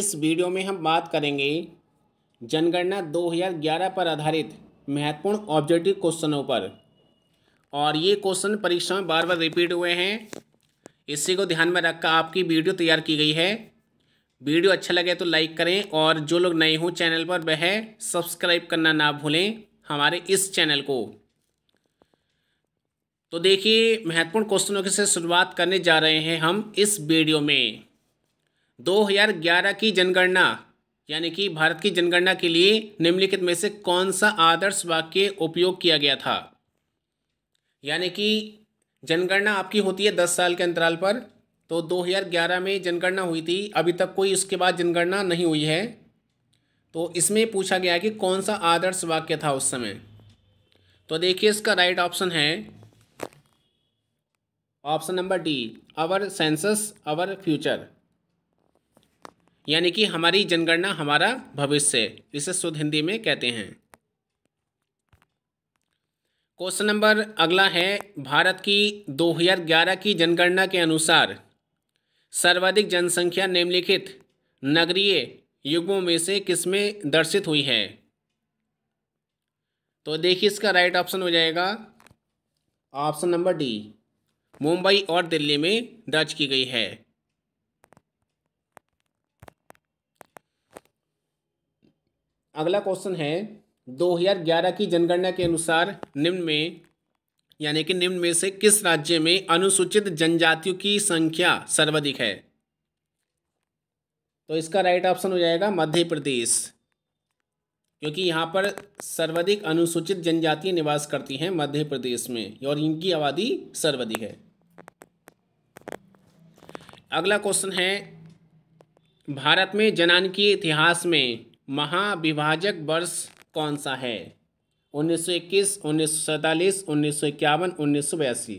इस वीडियो में हम बात करेंगे जनगणना 2011 पर आधारित महत्वपूर्ण ऑब्जेक्टिव क्वेश्चनों पर और ये क्वेश्चन परीक्षा में बार बार रिपीट हुए हैं इसी को ध्यान में रखकर आपकी वीडियो तैयार की गई है वीडियो अच्छा लगे तो लाइक करें और जो लोग नए हों चैनल पर वह सब्सक्राइब करना ना भूलें हमारे इस चैनल को तो देखिए महत्वपूर्ण क्वेश्चनों की से शुरुआत करने जा रहे हैं हम इस वीडियो में 2011 की जनगणना यानी कि भारत की जनगणना के लिए निम्नलिखित में से कौन सा आदर्श वाक्य उपयोग किया गया था यानी कि जनगणना आपकी होती है दस साल के अंतराल पर तो 2011 में जनगणना हुई थी अभी तक कोई उसके बाद जनगणना नहीं हुई है तो इसमें पूछा गया कि कौन सा आदर्श वाक्य था उस समय तो देखिए इसका राइट ऑप्शन है option number D our census our future यानी कि हमारी जनगणना हमारा भविष्य इसे शुद्ध हिंदी में कहते हैं क्वेश्चन नंबर अगला है भारत की 2011 की जनगणना के अनुसार सर्वाधिक जनसंख्या निम्नलिखित नगरीय युगों में से किसमें दर्शित हुई है तो देखिए इसका राइट ऑप्शन हो जाएगा ऑप्शन नंबर डी मुंबई और दिल्ली में दर्ज की गई है अगला क्वेश्चन है 2011 की जनगणना के अनुसार निम्न में यानी कि निम्न में से किस राज्य में अनुसूचित जनजातियों की संख्या सर्वाधिक है तो इसका राइट ऑप्शन हो जाएगा मध्य प्रदेश क्योंकि यहाँ पर सर्वाधिक अनुसूचित जनजाति निवास करती हैं मध्य प्रदेश में और इनकी आबादी सर्वाधिक है अगला क्वेश्चन है भारत में जनान के इतिहास में महाविभाजक वर्ष कौन सा है 1921, उन्नीस सौ 1982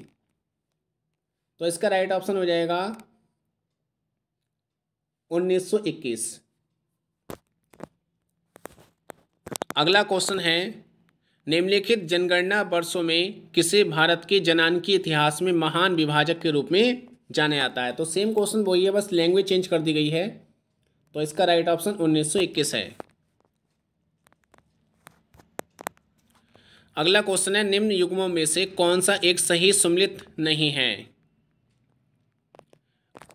तो इसका राइट ऑप्शन हो जाएगा 1921 अगला क्वेश्चन है निम्नलिखित जनगणना वर्षों में किसे भारत के जनान की इतिहास में महान विभाजक के रूप में जाने आता है तो सेम क्वेश्चन वही है बस लैंग्वेज चेंज कर दी गई है तो इसका राइट ऑप्शन इक्कीस है अगला क्वेश्चन है निम्न युग्मों में से कौन सा एक सही सम्मिलित नहीं है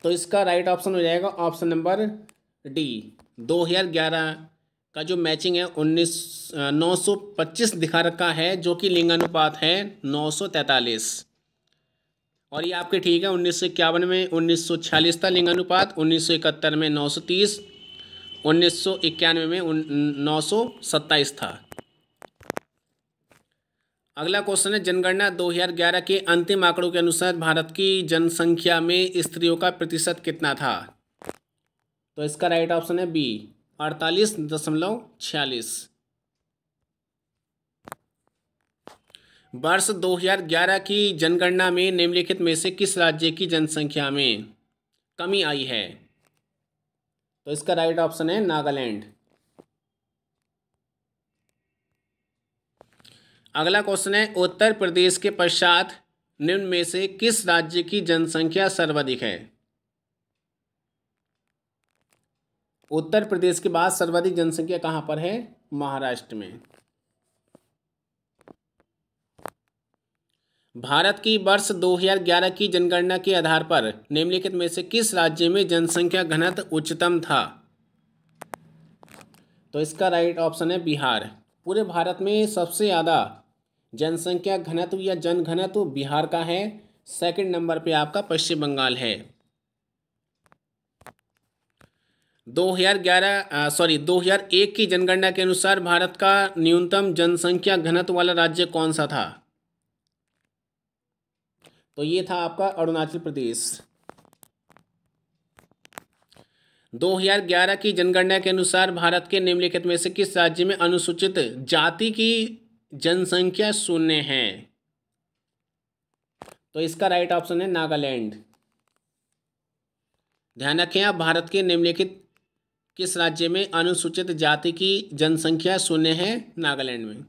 तो इसका राइट ऑप्शन हो जाएगा ऑप्शन नंबर डी 2011 का जो मैचिंग है उन्नीस नौ सौ पच्चीस दिखा रखा है जो कि लिंगानुपात है नौ सौ तैंतालीस और ये आपके ठीक है उन्नीस में उन्नीस था लिंगानुपात उन्नीस में नौ सौ तीस उन्नीस में नौ था अगला क्वेश्चन है जनगणना 2011 के अंतिम आंकड़ों के अनुसार भारत की जनसंख्या में स्त्रियों का प्रतिशत कितना था तो इसका राइट ऑप्शन है बी अड़तालीस दशमलव छियालीस वर्ष 2011 की जनगणना में निम्नलिखित में से किस राज्य की जनसंख्या में कमी आई है तो इसका राइट ऑप्शन है नागालैंड अगला क्वेश्चन है उत्तर प्रदेश के पश्चात निम्न में से किस राज्य की जनसंख्या सर्वाधिक है उत्तर प्रदेश के बाद सर्वाधिक जनसंख्या कहां पर है महाराष्ट्र में भारत की वर्ष 2011 की जनगणना के आधार पर निम्नलिखित में से किस राज्य में जनसंख्या घनत्व उच्चतम था तो इसका राइट ऑप्शन है बिहार पूरे भारत में सबसे ज़्यादा जनसंख्या घनत्व या जन घनत्व बिहार का है सेकंड नंबर पे आपका पश्चिम बंगाल है 2011 सॉरी 2001 की जनगणना के अनुसार भारत का न्यूनतम जनसंख्या घनत्व वाला राज्य कौन सा था तो ये था आपका अरुणाचल प्रदेश 2011 की जनगणना के अनुसार भारत के निम्नलिखित में से किस राज्य में अनुसूचित जाति की जनसंख्या शून्य है तो इसका राइट ऑप्शन है नागालैंड ध्यान रखें आप भारत के निम्नलिखित किस राज्य में अनुसूचित जाति की जनसंख्या शून्य है नागालैंड में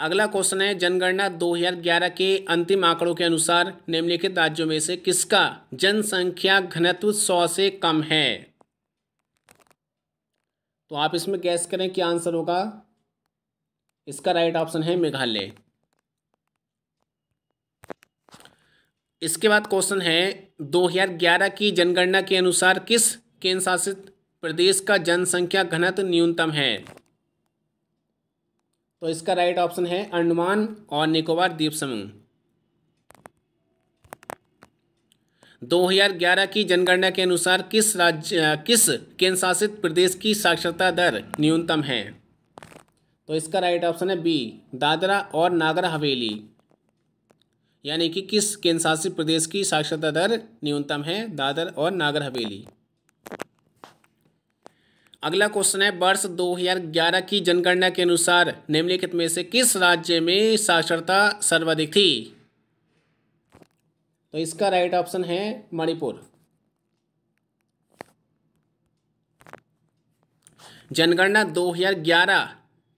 अगला क्वेश्चन है जनगणना 2011 के अंतिम आंकड़ों के अनुसार निम्नलिखित राज्यों में से किसका जनसंख्या घनत्व 100 से कम है तो आप इसमें गैस करें क्या आंसर होगा इसका राइट ऑप्शन है मेघालय इसके बाद क्वेश्चन है 2011 की जनगणना के अनुसार किस केंद्र शासित प्रदेश का जनसंख्या घनत्व न्यूनतम है तो इसका राइट ऑप्शन है अंडमान और निकोबार द्वीप समूह 2011 की जनगणना के अनुसार किस राज्य किस केंद्र शासित प्रदेश की साक्षरता दर न्यूनतम है तो इसका राइट ऑप्शन है बी दादरा और नागर हवेली यानी कि किस केंद्र शासित प्रदेश की साक्षरता दर न्यूनतम है दादर और नागर हवेली अगला क्वेश्चन है वर्ष 2011 की जनगणना के अनुसार निम्नलिखित में से किस राज्य में साक्षरता सर्वाधिक थी तो इसका राइट ऑप्शन है मणिपुर जनगणना 2011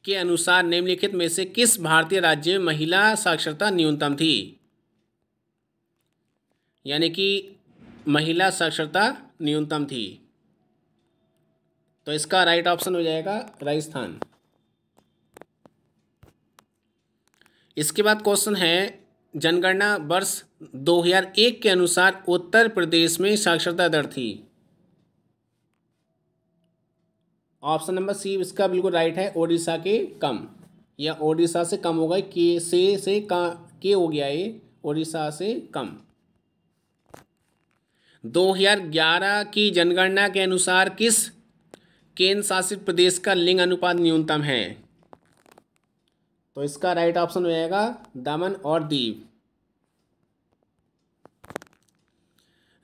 के अनुसार निम्नलिखित में से किस भारतीय राज्य में महिला साक्षरता न्यूनतम थी यानी कि महिला साक्षरता न्यूनतम थी तो इसका राइट ऑप्शन हो जाएगा राजस्थान इसके बाद क्वेश्चन है जनगणना वर्ष 2001 के अनुसार उत्तर प्रदेश में साक्षरता दर थी ऑप्शन नंबर सी इसका बिल्कुल राइट है ओडिशा के कम या ओडिशा से कम होगा के से से का के हो गया ये ओडिशा से कम 2011 की जनगणना के अनुसार किस केंद्र शासित प्रदेश का लिंग अनुपात न्यूनतम है तो इसका राइट ऑप्शन हो जाएगा दमन और दीव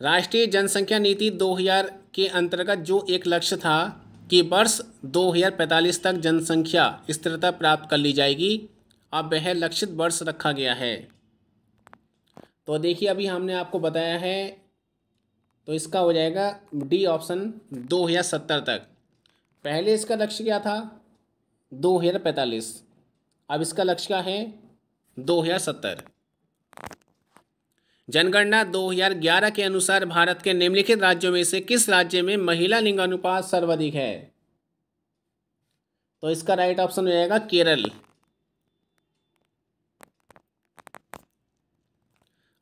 राष्ट्रीय जनसंख्या नीति 2000 के अंतर्गत जो एक लक्ष्य था कि वर्ष 2045 तक जनसंख्या स्थिरता प्राप्त कर ली जाएगी अब वह लक्षित वर्ष रखा गया है तो देखिए अभी हमने आपको बताया है तो इसका हो जाएगा डी ऑप्शन 2070 तक पहले इसका लक्ष्य क्या था दो हज़ार पैंतालीस अब इसका लक्ष्य क्या है दो हज़ार सत्तर जनगणना 2011 के अनुसार भारत के निम्नलिखित राज्यों में से किस राज्य में महिला लिंग अनुपात सर्वाधिक है तो इसका राइट ऑप्शन हो जाएगा केरल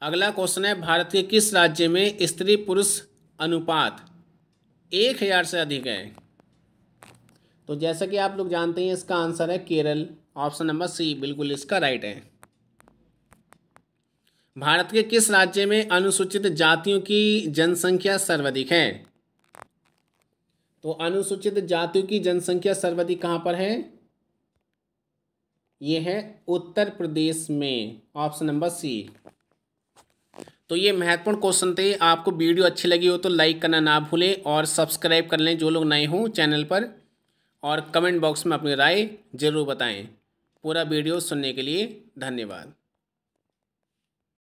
अगला क्वेश्चन है भारत के किस राज्य में स्त्री पुरुष अनुपात एक हजार से अधिक है तो जैसा कि आप लोग जानते हैं इसका आंसर है केरल ऑप्शन नंबर सी बिल्कुल इसका राइट है भारत के किस राज्य में अनुसूचित जातियों की जनसंख्या सर्वाधिक है तो अनुसूचित जातियों की जनसंख्या सर्वाधिक कहां पर है यह है उत्तर प्रदेश में ऑप्शन नंबर सी तो ये महत्वपूर्ण क्वेश्चन थे आपको वीडियो अच्छी लगी हो तो लाइक करना ना भूलें और सब्सक्राइब कर लें जो लोग नए हों चैनल पर और कमेंट बॉक्स में अपनी राय ज़रूर बताएं पूरा वीडियो सुनने के लिए धन्यवाद